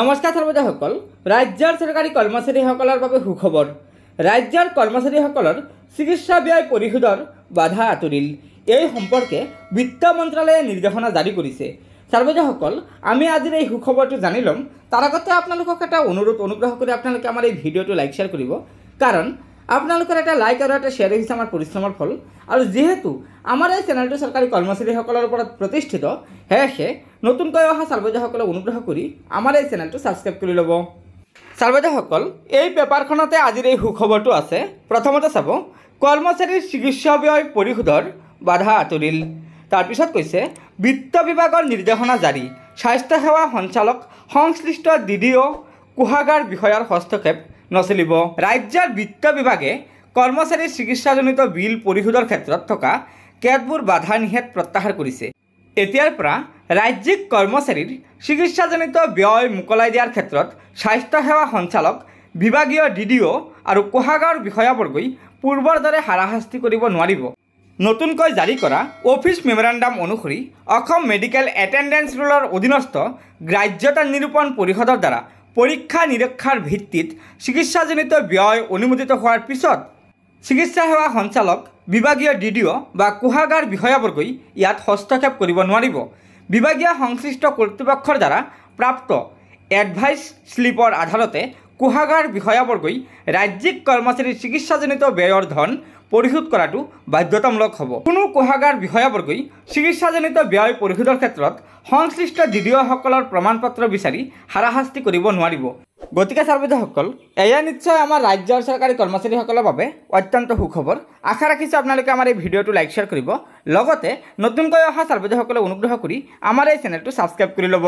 নমস্কাৰ সৰ্বদাসকল ৰাজ্যৰ চৰকাৰী কৰ্মচাৰীসকলৰ বাবে সুখবৰ ৰাজ্যৰ কৰ্মচাৰীসকলৰ চিকিৎসা ব্যয় পৰিশোধৰ বাধা আঁতৰিল এই সম্পৰ্কে বিত্ত মন্ত্ৰালয়ে নিৰ্দেশনা জাৰি কৰিছে সৰ্বজাসকল আমি আজিৰ এই সুখবৰটো জানি ল'ম তাৰ আগতে আপোনালোকক এটা অনুৰোধ অনুগ্ৰহ কৰি আপোনালোকে আমাৰ এই ভিডিঅ'টো লাইক শ্বেয়াৰ কৰিব কাৰণ আপোনালোকৰ এটা লাইক আৰু এটা শ্বেয়াৰ হৈছে আমাৰ পৰিশ্ৰমৰ ফল আৰু যিহেতু আমাৰ এই চেনেলটো চৰকাৰী কৰ্মচাৰীসকলৰ ওপৰত প্ৰতিষ্ঠিত সেয়েহে নতুনকৈ অহা চালবজাসকলক অনুগ্ৰহ কৰি আমাৰ এই চেনেলটো ছাবস্ক্ৰাইব কৰি ল'ব চালবজাসকল এই পেপাৰখনতে আজিৰ এই সুখবৰটো আছে প্ৰথমতে চাব কৰ্মচাৰীৰ চিকিৎসা ব্যয় পৰিশোধৰ বাধা আঁতৰিল তাৰপিছত কৈছে বিত্ত বিভাগৰ নিৰ্দেশনা জাৰি স্বাস্থ্যসেৱা সঞ্চালক সংশ্লিষ্ট ডি ডি অ' কোষাগাৰ বিষয়াৰ হস্তক্ষেপ নচলিব রাজ্যের বিত্ত বিভাগে কর্মচারীর চিকিৎসাজনিত বিল পরিশোধের ক্ষেত্র থাকা কেতবর বাধা নিষেধ প্রত্যাহার করেছে এতিয়ারপরা রাজ্যিক কর্মচারীর চিকিৎসাজনিত ব্যয় মোকলাই দিয়ার ক্ষেত্র স্বাস্থ্যসেবা সঞ্চালক বিভাগীয় ডিডিও আর কোহাগাঁওর বিষয়াবর্গই পূর্বর দরে হারাশাস্তি করব নিব নতুনক জারি করা অফিস মেমোরেন্ডাম অনুসরি মেডিকেল এটেন্ডেন্স রুলের অধীনস্থ গ্রাহ্যতা নিরূপণ পরিষদর দ্বারা পৰীক্ষা নিৰীক্ষাৰ ভিত্তিত চিকিৎসাজনিত ব্যয় অনুমোদিত হোৱাৰ পিছত চিকিৎসা সেৱা সঞ্চালক বিভাগীয় ডি ডি অ' বা কোষাগাৰ বিষয়াবৰ্গই ইয়াত হস্তক্ষেপ কৰিব নোৱাৰিব বিভাগীয় সংশ্লিষ্ট কৰ্তৃপক্ষৰ দ্বাৰা প্ৰাপ্ত এডভাইচ স্লিপৰ আধাৰতে কোষাগাৰ বিষয়াবৰ্গই ৰাজ্যিক কৰ্মচাৰীৰ চিকিৎসাজনিত ব্যয়ৰ ধন পৰিশোধ কৰাটো বাধ্যতামূলক হব কোনো কোষাগাৰ বিষয়াবৰ্গই চিকিৎসাজনিত ব্যয় পৰিশোধৰ ক্ষেত্ৰত সংশ্লিষ্ট ডি ডি অ'সকলৰ প্ৰমাণ পত্ৰ বিচাৰি হাৰাশাস্তি কৰিব নোৱাৰিব গতিকে চাৰ্বিধসকল এয়া নিশ্চয় আমাৰ ৰাজ্যৰ চৰকাৰী কৰ্মচাৰীসকলৰ বাবে অত্যন্ত সুখবৰ আশা ৰাখিছোঁ আপোনালোকে আমাৰ এই ভিডিঅ'টো লাইক শ্বেয়াৰ কৰিব লগতে নতুনকৈ অহা চাৰ্বিধসকলে অনুগ্ৰহ কৰি আমাৰ এই চেনেলটো ছাবস্ক্ৰাইব কৰি ল'ব